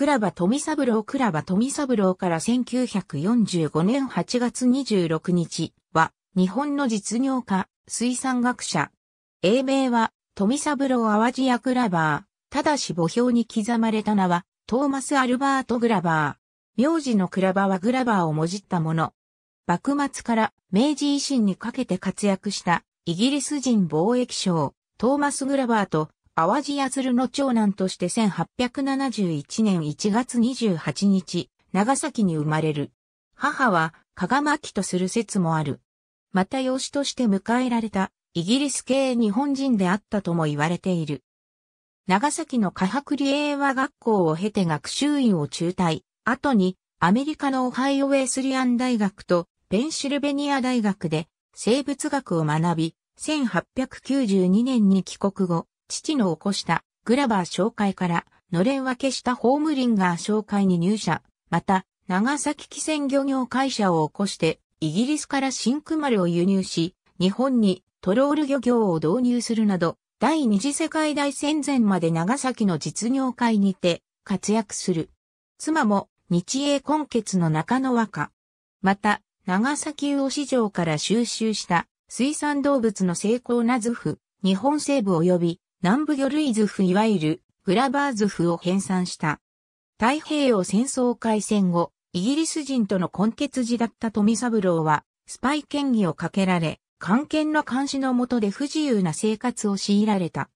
倉場富三郎倉場富三郎から1945年8月26日は、日本の実業家、水産学者。英名は、富三郎淡路屋クラバー。ただし墓標に刻まれた名は、トーマス・アルバート・グラバー。名字のクラバはグラバーをもじったもの。幕末から明治維新にかけて活躍したイギリス人貿易商トーマス・グラバーと淡路八鶴の長男として1871年1月28日、長崎に生まれる。母は、加賀巻とする説もある。また養子として迎えられた、イギリス系日本人であったとも言われている。長崎の科博理英和学校を経て学習院を中退、後にアメリカのオハイオウェスリアン大学とペンシルベニア大学で生物学を学び、1892年に帰国後、父の起こしたグラバー紹介から、のれん分けしたホームリンガー紹介に入社、また、長崎汽船漁業会社を起こして、イギリスからクマルを輸入し、日本にトロール漁業を導入するなど、第二次世界大戦前まで長崎の実業界にて活躍する。妻も日英根血の中野和歌。また、長崎魚市場から収集した水産動物の成功な図譜、日本西部及び南部魚類図譜いわゆるグラバー図譜を編纂した。太平洋戦争開戦後、イギリス人との混血児だった富三郎は、スパイ嫌疑をかけられ、官権の監視の下で不自由な生活を強いられた。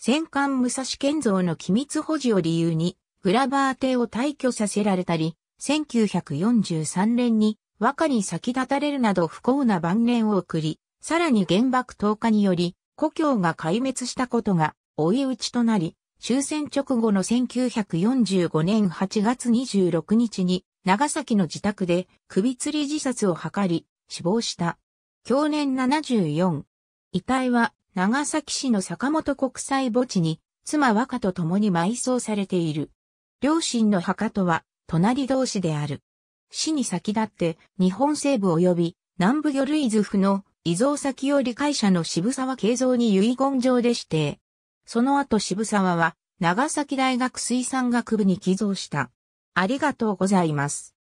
戦艦武蔵建造の機密保持を理由に、グラバー邸を退去させられたり、1943年に和歌に先立たれるなど不幸な晩年を送り、さらに原爆投下により、故郷が壊滅したことが追い打ちとなり、終戦直後の1945年8月26日に長崎の自宅で首吊り自殺を図り死亡した。享年74。遺体は長崎市の坂本国際墓地に妻和歌と共に埋葬されている。両親の墓とは隣同士である。死に先立って日本西部及び南部魚類図譜の移蔵先より会社の渋沢慶三に遺言状で指定。その後渋沢は長崎大学水産学部に寄贈した。ありがとうございます。